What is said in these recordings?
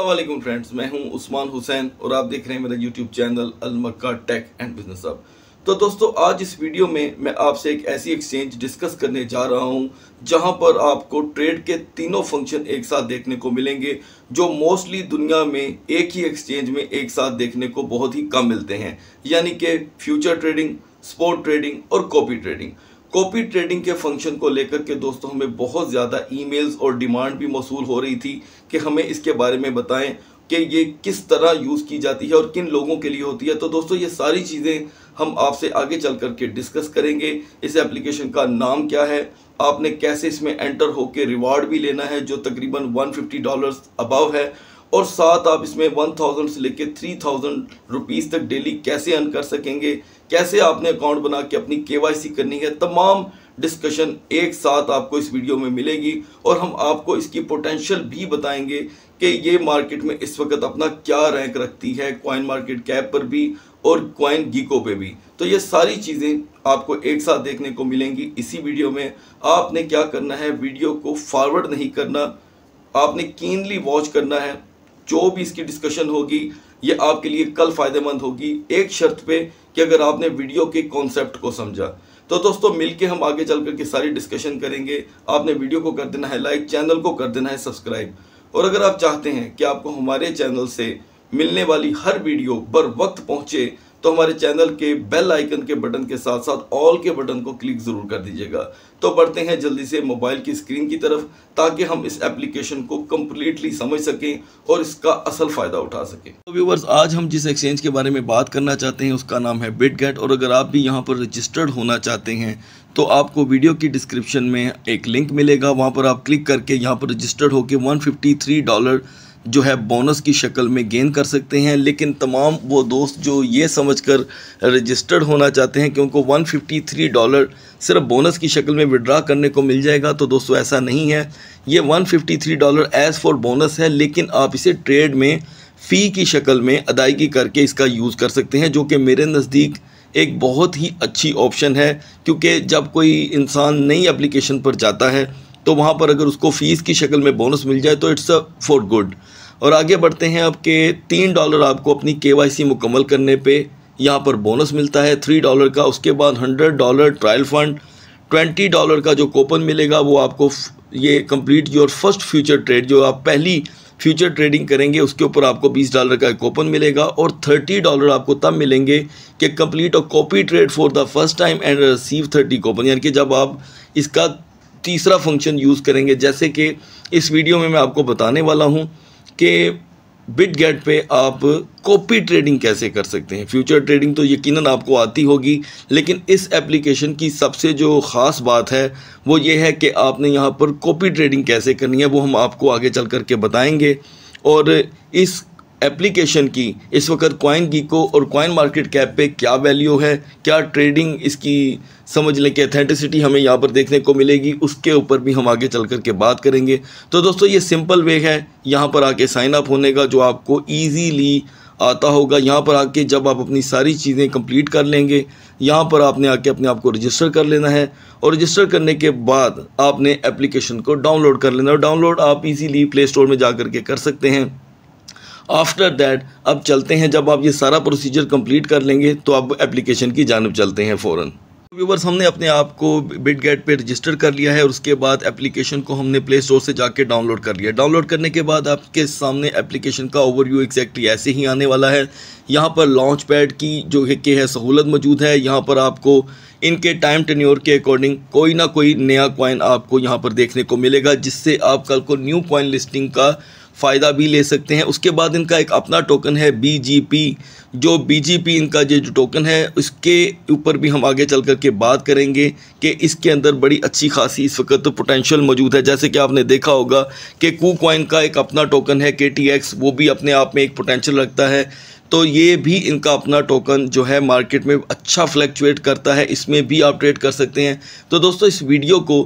अल्लाम फ्रेंड्स मैं हूं उस्मान हुसैन और आप देख रहे हैं मेरा यूट्यूब चैनल अलमक्का टेक एंड बिजनेस अब तो दोस्तों आज इस वीडियो में मैं आपसे एक ऐसी एक्सचेंज डिस्कस करने जा रहा हूं जहां पर आपको ट्रेड के तीनों फंक्शन एक साथ देखने को मिलेंगे जो मोस्टली दुनिया में एक ही एक्सचेंज में एक साथ देखने को बहुत ही कम मिलते हैं यानी कि फ्यूचर ट्रेडिंग स्पोर्ट ट्रेडिंग और कॉपी ट्रेडिंग कॉपी ट्रेडिंग के फंक्शन को लेकर के दोस्तों हमें बहुत ज़्यादा ईमेल्स और डिमांड भी मौसू हो रही थी कि हमें इसके बारे में बताएं कि ये किस तरह यूज़ की जाती है और किन लोगों के लिए होती है तो दोस्तों ये सारी चीज़ें हम आपसे आगे चल करके डिस्कस करेंगे इस एप्लीकेशन का नाम क्या है आपने कैसे इसमें एंटर होकर रिवार्ड भी लेना है जो तकरीबन 150 डॉलर्स अबव है और साथ आप इसमें वन थाउजेंड से लेके थ्री थाउजेंड रुपीज़ तक डेली कैसे अर्न कर सकेंगे कैसे आपने अकाउंट बना के अपनी केवाईसी करनी है तमाम डिस्कशन एक साथ आपको इस वीडियो में मिलेगी और हम आपको इसकी पोटेंशियल भी बताएंगे कि ये मार्केट में इस वक्त अपना क्या रैंक रखती है कॉइन मार्केट कैप पर भी और क्वाइन गीको पे भी तो ये सारी चीज़ें आपको एक साथ देखने को मिलेंगी इसी वीडियो में आपने क्या करना है वीडियो को फॉरवर्ड नहीं करना आपने कीनली वॉच करना है जो भी इसकी डिस्कशन होगी ये आपके लिए कल फ़ायदेमंद होगी एक शर्त पे कि अगर आपने वीडियो के कॉन्सेप्ट को समझा तो दोस्तों मिलके हम आगे चल करके सारी डिस्कशन करेंगे आपने वीडियो को कर देना है लाइक चैनल को कर देना है सब्सक्राइब और अगर आप चाहते हैं कि आपको हमारे चैनल से मिलने वाली हर वीडियो बर वक्त पहुँचे तो हमारे चैनल के बेल आइकन के बटन के साथ साथ ऑल के बटन को क्लिक ज़रूर कर दीजिएगा तो बढ़ते हैं जल्दी से मोबाइल की स्क्रीन की तरफ ताकि हम इस एप्लीकेशन को कम्प्लीटली समझ सकें और इसका असल फ़ायदा उठा सकें तो व्यूवर्स आज हम जिस एक्सचेंज के बारे में बात करना चाहते हैं उसका नाम है गैट और अगर आप भी यहाँ पर रजिस्टर्ड होना चाहते हैं तो आपको वीडियो की डिस्क्रिप्शन में एक लिंक मिलेगा वहाँ पर आप क्लिक करके यहाँ पर रजिस्टर्ड होकर थ्री डॉलर जो है बोनस की शक्ल में गेन कर सकते हैं लेकिन तमाम वो दोस्त जो ये समझकर रजिस्टर्ड होना चाहते हैं कि उनको 153 डॉलर सिर्फ बोनस की शक्ल में विड्रा करने को मिल जाएगा तो दोस्तों ऐसा नहीं है ये 153 डॉलर एज़ फॉर बोनस है लेकिन आप इसे ट्रेड में फ़ी की शक्ल में अदायगी करके इसका यूज़ कर सकते हैं जो कि मेरे नज़दीक एक बहुत ही अच्छी ऑप्शन है क्योंकि जब कोई इंसान नई एप्लीकेशन पर जाता है तो वहाँ पर अगर उसको फ़ीस की शक्ल में बोनस मिल जाए तो इट्स अ फॉर गुड और आगे बढ़ते हैं आपके तीन डॉलर आपको अपनी के मुकम्मल करने पर यहाँ पर बोनस मिलता है थ्री डॉलर का उसके बाद hundred dollar trial fund twenty dollar का जो कोपन मिलेगा वो आपको ये complete your first future trade जो आप पहली फ्यूचर ट्रेडिंग करेंगे उसके ऊपर आपको बीस डॉलर का कोपन मिलेगा और थर्टी डॉलर आपको तब मिलेंगे कि कंप्लीट और copy trade for the first time and receive thirty coupon यानी कि जब आप इसका तीसरा फंक्शन यूज़ करेंगे जैसे कि इस वीडियो में मैं आपको बताने वाला हूँ कि बिट गेट पे आप कॉपी ट्रेडिंग कैसे कर सकते हैं फ्यूचर ट्रेडिंग तो यकीनन आपको आती होगी लेकिन इस एप्लीकेशन की सबसे जो ख़ास बात है वो ये है कि आपने यहाँ पर कॉपी ट्रेडिंग कैसे करनी है वो हम आपको आगे चल करके बताएँगे और इस एप्लीकेशन की इस वक्त कॉइन की को और कॉइन मार्केट कैप पे क्या वैल्यू है क्या ट्रेडिंग इसकी समझ लें कि अथेंटिसिटी हमें यहाँ पर देखने को मिलेगी उसके ऊपर भी हम आगे चल कर के बात करेंगे तो दोस्तों ये सिंपल वे है यहाँ पर आके साइन अप होने का जो आपको ईजीली आता होगा यहाँ पर आके जब आप अपनी सारी चीज़ें कंप्लीट कर लेंगे यहाँ पर आपने आके अपने आप को रजिस्टर कर लेना है और रजिस्टर करने के बाद आपने एप्लीकेशन को डाउनलोड कर लेना है डाउनलोड आप इजीली प्ले स्टोर में जा कर के कर सकते हैं आफ्टर दैट अब चलते हैं जब आप ये सारा प्रोसीजर कंप्लीट कर लेंगे तो अब एप्लीकेशन की जानब चलते हैं फ़ौरन व्यूवर्स हमने अपने आप को बिट गेट पर रजिस्टर कर लिया है और उसके बाद एप्लीकेशन को हमने प्ले स्टोर से जाके डाउनलोड कर लिया डाउनलोड करने के बाद आपके सामने एप्लीकेशन का ओवरव्यू एग्जैक्टली ऐसे ही आने वाला है यहाँ पर लॉन्च पैड की जो है के है सहूलत मौजूद है यहाँ पर आपको इनके टाइम टेन्योर के अकॉर्डिंग कोई ना कोई नया कॉइन आपको यहाँ पर देखने को मिलेगा जिससे आप कल को न्यू कॉइन लिस्टिंग का फ़ायदा भी ले सकते हैं उसके बाद इनका एक अपना टोकन है बीजीपी जो बीजीपी इनका जो टोकन है उसके ऊपर भी हम आगे चल करके बात करेंगे कि इसके अंदर बड़ी अच्छी खासी इस वक्त पोटेंशियल मौजूद है जैसे कि आपने देखा होगा कि कू का एक अपना टोकन है के वो भी अपने आप में एक पोटेंशियल रखता है तो ये भी इनका अपना टोकन जो है मार्केट में अच्छा फ्लैक्चुएट करता है इसमें भी आप ट्रेड कर सकते हैं तो दोस्तों इस वीडियो को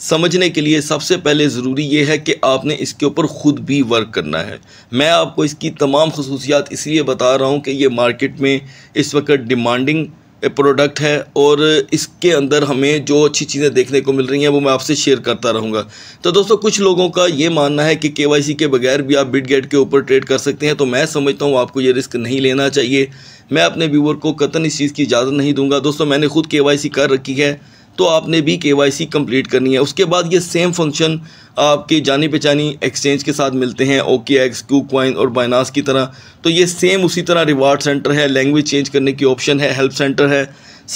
समझने के लिए सबसे पहले ज़रूरी ये है कि आपने इसके ऊपर ख़ुद भी वर्क करना है मैं आपको इसकी तमाम खसूसियात इसलिए बता रहा हूँ कि ये मार्केट में इस वक्त डिमांडिंग प्रोडक्ट है और इसके अंदर हमें जो अच्छी चीज़ें देखने को मिल रही हैं वो मैं आपसे शेयर करता रहूँगा तो दोस्तों कुछ लोगों का ये मानना है कि के के बगैर भी आप बिड गेट के ऊपर ट्रेड कर सकते हैं तो मैं समझता हूँ आपको ये रिस्क नहीं लेना चाहिए मैं अपने व्यूवर को कतन इस चीज़ की इजाज़त नहीं दूंगा दोस्तों मैंने खुद के कर रखी है तो आपने भी के वाई सी कंप्लीट करनी है उसके बाद ये सेम फंक्शन आपके जानी पहचानी एक्सचेंज के साथ मिलते हैं ओके एक्स क्यू क्वाइन और बाइनास की तरह तो ये सेम उसी तरह रिवार्ड सेंटर है लैंग्वेज चेंज करने की ऑप्शन है हेल्प सेंटर है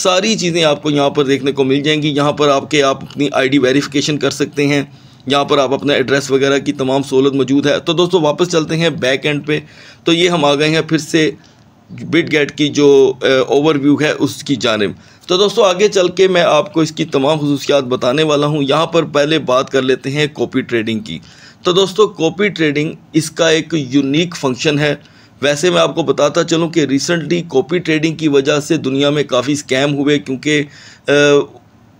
सारी चीज़ें आपको यहाँ पर देखने को मिल जाएंगी यहाँ पर आपके आप अपनी आईडी वेरिफिकेशन कर सकते हैं यहाँ पर आप अपना एड्रेस वगैरह की तमाम सहूलत मौजूद है तो दोस्तों वापस चलते हैं बैक एंड पे तो ये हम आ गए हैं फिर से बिट गेट की जो ओवरव्यू है उसकी जानब तो दोस्तों आगे चल के मैं आपको इसकी तमाम खसूसियात बताने वाला हूँ यहाँ पर पहले बात कर लेते हैं कॉपी ट्रेडिंग की तो दोस्तों कॉपी ट्रेडिंग इसका एक यूनिक फंक्शन है वैसे मैं आपको बताता चलूँ कि रिसेंटली कॉपी ट्रेडिंग की वजह से दुनिया में काफ़ी स्कैम हुए क्योंकि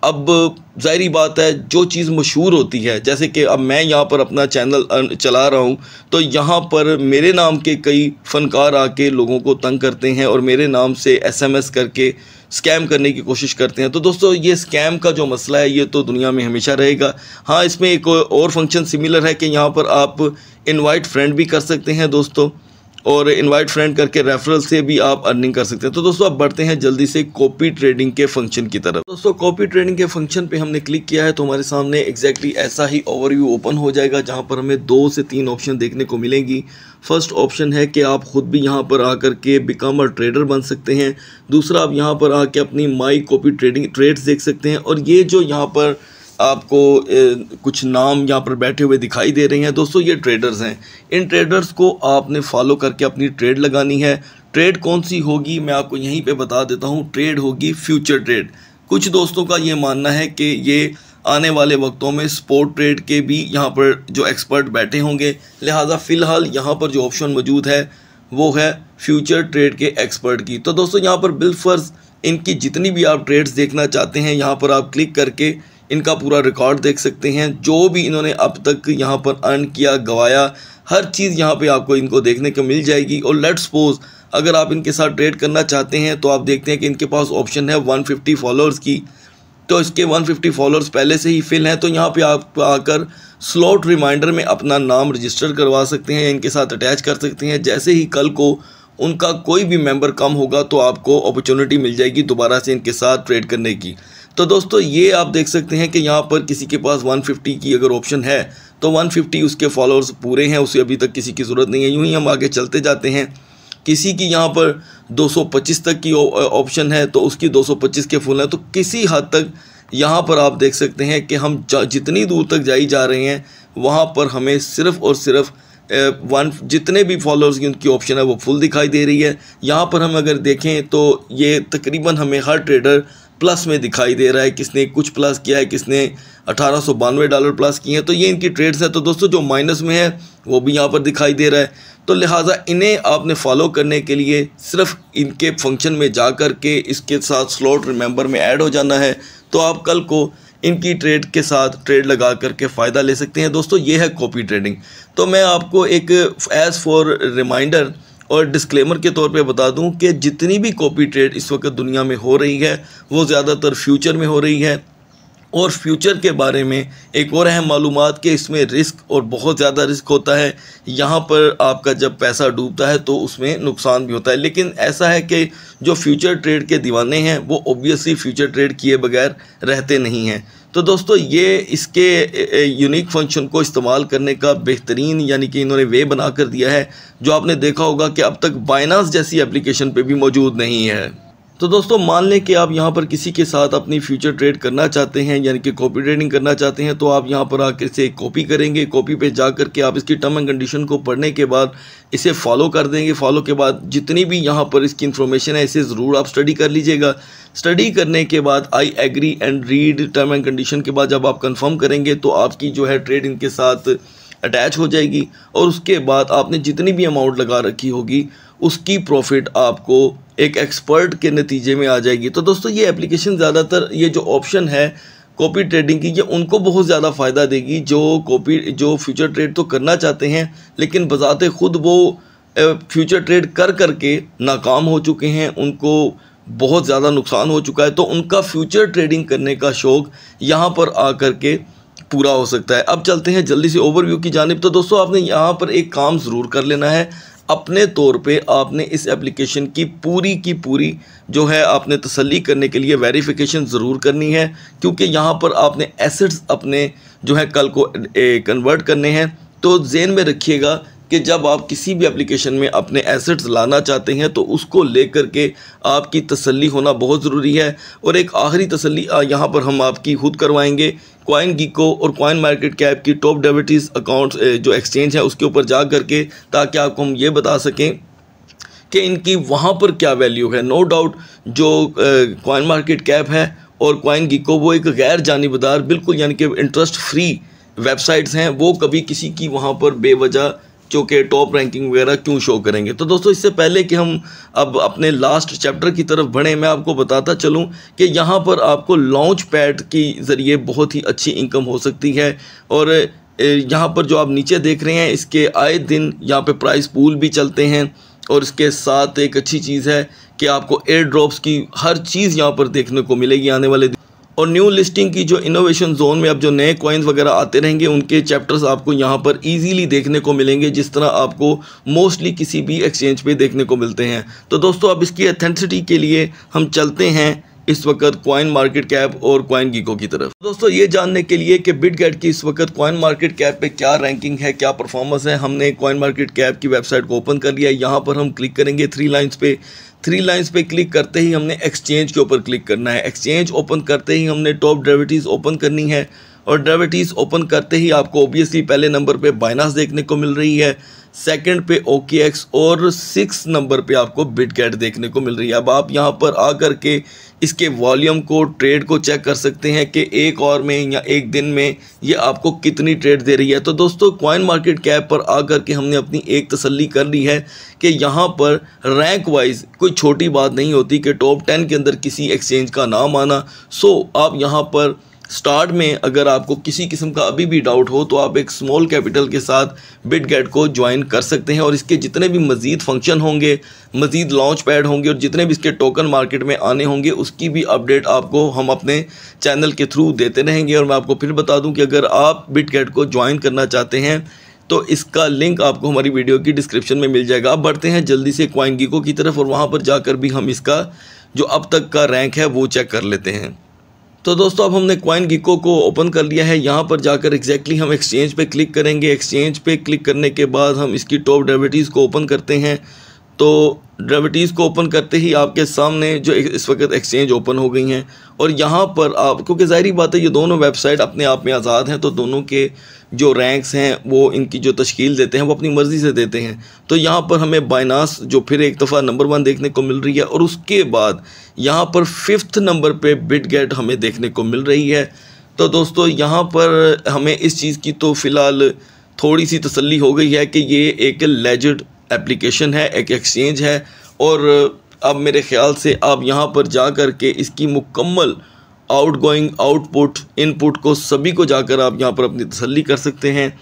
अब जाहरी बात है जो चीज़ मशहूर होती है जैसे कि अब मैं यहाँ पर अपना चैनल चला रहा हूँ तो यहाँ पर मेरे नाम के कई फ़नकार आके लोगों को तंग करते हैं और मेरे नाम से एसएमएस करके स्कैम करने की कोशिश करते हैं तो दोस्तों ये स्कैम का जो मसला है ये तो दुनिया में हमेशा रहेगा हाँ इसमें एक और फंक्शन सिमिलर है कि यहाँ पर आप इनवाइट फ्रेंड भी कर सकते हैं दोस्तों और इनवाइट फ्रेंड करके रेफरल से भी आप अर्निंग कर सकते हैं तो दोस्तों आप बढ़ते हैं जल्दी से कॉपी ट्रेडिंग के फंक्शन की तरफ दोस्तों कॉपी ट्रेडिंग के फंक्शन पे हमने क्लिक किया है तो हमारे सामने एग्जैक्टली ऐसा ही ओवरव्यू ओपन हो जाएगा जहाँ पर हमें दो से तीन ऑप्शन देखने को मिलेंगी फर्स्ट ऑप्शन है कि आप ख़ुद भी यहाँ पर आकर के बिकम और ट्रेडर बन सकते हैं दूसरा आप यहाँ पर आके अपनी माई कॉपी ट्रेडिंग ट्रेड्स देख सकते हैं और ये जो यहाँ पर आपको ए, कुछ नाम यहाँ पर बैठे हुए दिखाई दे रहे हैं दोस्तों ये ट्रेडर्स हैं इन ट्रेडर्स को आपने फॉलो करके अपनी ट्रेड लगानी है ट्रेड कौन सी होगी मैं आपको यहीं पे बता देता हूँ ट्रेड होगी फ्यूचर ट्रेड कुछ दोस्तों का ये मानना है कि ये आने वाले वक्तों में स्पोर्ट ट्रेड के भी यहाँ पर जो एक्सपर्ट बैठे होंगे लिहाजा फ़िलहाल यहाँ पर जो ऑप्शन मौजूद है वो है फ्यूचर ट्रेड के एक्सपर्ट की तो दोस्तों यहाँ पर बिलफर्ज इनकी जितनी भी आप ट्रेड्स देखना चाहते हैं यहाँ पर आप क्लिक करके इनका पूरा रिकॉर्ड देख सकते हैं जो भी इन्होंने अब तक यहाँ पर अर्न किया गवाया हर चीज़ यहाँ पे आपको इनको देखने को मिल जाएगी और लेट्स सपोज अगर आप इनके साथ ट्रेड करना चाहते हैं तो आप देखते हैं कि इनके पास ऑप्शन है 150 फॉलोअर्स की तो इसके 150 फॉलोअर्स पहले से ही फिल हैं तो यहाँ पे आप आकर स्लॉट रिमाइंडर में अपना नाम रजिस्टर करवा सकते हैं इनके साथ अटैच कर सकते हैं जैसे ही कल को उनका कोई भी मेम्बर कम होगा तो आपको अपॉर्चुनिटी मिल जाएगी दोबारा से इनके साथ ट्रेड करने की तो दोस्तों ये आप देख सकते हैं कि यहाँ पर किसी के पास 150 की अगर ऑप्शन है तो 150 उसके फॉलोअर्स पूरे हैं उसे अभी तक किसी की ज़रूरत नहीं है यूँ ही हम आगे चलते जाते हैं किसी की यहाँ पर 225 तक की ऑप्शन है तो उसकी 225 के फुल हैं तो किसी हद तक यहाँ पर आप देख सकते हैं कि हम जितनी दूर तक जाई जा रहे हैं वहाँ पर हमें सिर्फ़ और सिर्फ़ वन जितने भी फॉलोअर्स की उनकी ऑप्शन है वो फुल दिखाई दे रही है यहाँ पर हम अगर देखें तो ये तकरीबन हमें हर ट्रेडर प्लस में दिखाई दे रहा है किसने कुछ प्लस किया है किसने अठारह डॉलर प्लस किए हैं तो ये इनकी ट्रेड्स हैं तो दोस्तों जो माइनस में है वो भी यहाँ पर दिखाई दे रहा है तो लिहाजा इन्हें आपने फॉलो करने के लिए सिर्फ इनके फंक्शन में जा कर के इसके साथ स्लॉट रिमेंबर में ऐड हो जाना है तो आप कल को इनकी ट्रेड के साथ ट्रेड लगा करके फ़ायदा ले सकते हैं दोस्तों ये है कॉपी ट्रेडिंग तो मैं आपको एक एज़ फॉर रिमाइंडर और डिस्क्लेमर के तौर पे बता दूं कि जितनी भी कॉपी ट्रेड इस वक्त दुनिया में हो रही है वो ज़्यादातर फ्यूचर में हो रही है और फ्यूचर के बारे में एक और अहम मालूम कि इसमें रिस्क और बहुत ज़्यादा रिस्क होता है यहाँ पर आपका जब पैसा डूबता है तो उसमें नुकसान भी होता है लेकिन ऐसा है कि जो फ्यूचर ट्रेड के दीवाने हैं वो ओबियसली फ्यूचर ट्रेड किए बगैर रहते नहीं हैं तो दोस्तों ये इसके यूनिक फंक्शन को इस्तेमाल करने का बेहतरीन यानी कि इन्होंने वे बना कर दिया है जो आपने देखा होगा कि अब तक बाइनास जैसी एप्लीकेशन पे भी मौजूद नहीं है तो दोस्तों मान लें कि आप यहाँ पर किसी के साथ अपनी फ्यूचर ट्रेड करना चाहते हैं यानी कि कॉपी ट्रेडिंग करना चाहते हैं तो आप यहाँ पर आकर इसे कॉपी करेंगे कॉपी पे जा कर के आप इसकी टर्म एंड कंडीशन को पढ़ने के बाद इसे फॉलो कर देंगे फॉलो के बाद जितनी भी यहाँ पर इसकी इन्फॉर्मेशन है इसे ज़रूर आप स्टडी कर लीजिएगा स्टडी करने के बाद I agree and read term and condition के बाद जब आप कन्फर्म करेंगे तो आपकी जो है ट्रेड इनके साथ अटैच हो जाएगी और उसके बाद आपने जितनी भी अमाउंट लगा रखी होगी उसकी प्रॉफिट आपको एक एक्सपर्ट के नतीजे में आ जाएगी तो दोस्तों ये एप्लीकेशन ज़्यादातर ये जो ऑप्शन है कॉपी ट्रेडिंग की ये उनको बहुत ज़्यादा फ़ायदा देगी जो कॉपी जो फ्यूचर ट्रेड तो करना चाहते हैं लेकिन बजाते खुद वो फ्यूचर ट्रेड कर करके नाकाम हो चुके हैं उनको बहुत ज़्यादा नुकसान हो चुका है तो उनका फ्यूचर ट्रेडिंग करने का शौक़ यहाँ पर आ करके पूरा हो सकता है अब चलते हैं जल्दी से ओवरव्यू की जानब तो दोस्तों आपने यहाँ पर एक काम ज़रूर कर लेना है अपने तौर पे आपने इस एप्लीकेशन की पूरी की पूरी जो है आपने तसली करने के लिए वेरिफिकेशन ज़रूर करनी है क्योंकि यहाँ पर आपने एसेट्स अपने जो है कल को कन्वर्ट करने हैं तो जेन में रखिएगा कि जब आप किसी भी एप्लीकेशन में अपने एसेट्स लाना चाहते हैं तो उसको लेकर के आपकी तसल्ली होना बहुत ज़रूरी है और एक आखिरी तसल्ली यहाँ पर हम आपकी खुद करवाएंगे क्वाइन गिको और क्वाइन मार्केट कैप की टॉप डेबिटीज़ अकाउंट जो एक्सचेंज है उसके ऊपर जा करके ताकि आपको हम ये बता सकें कि इनकी वहाँ पर क्या वैल्यू है नो डाउट जो क्वाइन मार्केट कैप है और क्वाइन गिको वो एक गैर जानबदार बिल्कुल यानी कि इंटरेस्ट फ्री वेबसाइट्स हैं वो कभी किसी की वहाँ पर बेवजह जो कि टॉप रैंकिंग वगैरह क्यों शो करेंगे तो दोस्तों इससे पहले कि हम अब अपने लास्ट चैप्टर की तरफ बढ़ें मैं आपको बताता चलूँ कि यहाँ पर आपको लॉन्च पैड के ज़रिए बहुत ही अच्छी इनकम हो सकती है और यहाँ पर जो आप नीचे देख रहे हैं इसके आए दिन यहाँ पर प्राइस पूल भी चलते हैं और इसके साथ एक अच्छी चीज़ है कि आपको एयर ड्रॉप्स की हर चीज़ यहाँ पर देखने को मिलेगी आने वाले और न्यू लिस्टिंग की जो इनोवेशन जोन में अब जो नए कॉइन्स वगैरह आते रहेंगे उनके चैप्टर्स आपको यहाँ पर इजीली देखने को मिलेंगे जिस तरह आपको मोस्टली किसी भी एक्सचेंज पे देखने को मिलते हैं तो दोस्तों अब इसकी अथेंटिसिटी के लिए हम चलते हैं इस वक्त क्वाइन मार्केट कैप और क्वाइन गीको की तरफ तो दोस्तों ये जानने के लिए कि बिट गैट की इस वक्त क्वाइन मार्केट कैप पे क्या रैंकिंग है क्या परफॉर्मेंस है हमने क्वाइन मार्केट कैप की वेबसाइट को ओपन कर लिया यहाँ पर हम क्लिक करेंगे थ्री लाइन्स पे थ्री लाइन्स पे क्लिक करते ही हमने एक्सचेंज के ऊपर क्लिक करना है एक्सचेंज ओपन करते ही हमने टॉप ड्राइविटीज ओपन करनी है और ड्राइविटीज ओपन करते ही आपको ओबियसली पहले नंबर पर बाइनास देखने को मिल रही है सेकेंड पे ओके और सिक्स नंबर पे आपको बिट देखने को मिल रही है अब आप यहाँ पर आ करके के इसके वॉल्यूम को ट्रेड को चेक कर सकते हैं कि एक और में या एक दिन में ये आपको कितनी ट्रेड दे रही है तो दोस्तों कॉइन मार्केट कैप पर आकर के हमने अपनी एक तसल्ली कर ली है कि यहाँ पर रैंक वाइज कोई छोटी बात नहीं होती कि टॉप टेन के अंदर किसी एक्सचेंज का नाम आना सो आप यहाँ पर स्टार्ट में अगर आपको किसी किस्म का अभी भी डाउट हो तो आप एक स्मॉल कैपिटल के साथ बिट गेट को ज्वाइन कर सकते हैं और इसके जितने भी मज़ीद फंक्शन होंगे मज़ीद लॉन्च पैड होंगे और जितने भी इसके टोकन मार्केट में आने होंगे उसकी भी अपडेट आपको हम अपने चैनल के थ्रू देते रहेंगे और मैं आपको फिर बता दूँ कि अगर आप बिट गेट को ज्वाइन करना चाहते हैं तो इसका लिंक आपको हमारी वीडियो की डिस्क्रिप्शन में मिल जाएगा आप बढ़ते हैं जल्दी से क्वाइंगिको की तरफ और वहाँ पर जाकर भी हम इसका जो अब तक का रैंक है वो चेक कर लेते हैं तो दोस्तों अब हमने क्वाइन गिको को ओपन कर लिया है यहाँ पर जाकर एग्जैक्टली exactly हम एक्सचेंज पे क्लिक करेंगे एक्सचेंज पे क्लिक करने के बाद हम इसकी टॉप डायबिटीज़ को ओपन करते हैं तो ड्रेविटीज़ को ओपन करते ही आपके सामने जो इस वक्त एक्सचेंज ओपन हो गई हैं और यहाँ पर आप क्योंकि ज़ाहरी बात है ये दोनों वेबसाइट अपने आप में आज़ाद हैं तो दोनों के जो रैंक्स हैं वो इनकी जो तश्कील देते हैं वो अपनी मर्ज़ी से देते हैं तो यहाँ पर हमें बाइनास जो फिर एक दफ़ा नंबर वन देखने को मिल रही है और उसके बाद यहाँ पर फिफ्थ नंबर पर बिट गेट हमें देखने को मिल रही है तो दोस्तों यहाँ पर हमें इस चीज़ की तो फ़िलहाल थोड़ी सी तसली हो गई है कि ये एक लेजड एप्लीकेशन है एक एक्सचेंज है और uh, अब मेरे ख्याल से आप यहाँ पर जा कर के इसकी मुकम्मल आउट गोइंग आउटपुट इनपुट को सभी को जाकर आप यहाँ पर अपनी तसली कर सकते हैं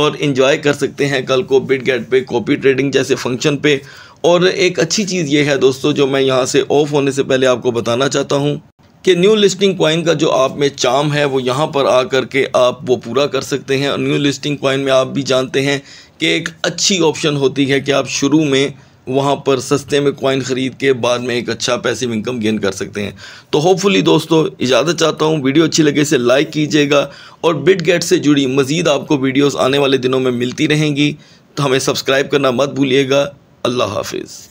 और इन्जॉय कर सकते हैं कल को बिट गेट पे कॉपी ट्रेडिंग जैसे फंक्शन पे और एक अच्छी चीज़ ये है दोस्तों जो मैं यहाँ से ऑफ होने से पहले आपको बताना चाहता हूँ कि न्यू लिस्टिंग कॉइन का जो आप में चाम है वो यहाँ पर आ कर के आप वो पूरा कर सकते हैं और न्यू लिस्टिंग कॉइन में आप भी जानते हैं कि एक अच्छी ऑप्शन होती है कि आप शुरू में वहाँ पर सस्ते में कॉइन ख़रीद के बाद में एक अच्छा पैसिव इनकम गेन कर सकते हैं तो होपफुली दोस्तों इजाज़त चाहता हूँ वीडियो अच्छी लगे से लाइक कीजिएगा और बिट गेट से जुड़ी मज़ीद आपको वीडियोस आने वाले दिनों में मिलती रहेंगी तो हमें सब्सक्राइब करना मत भूलिएगा अल्लाह हाफिज़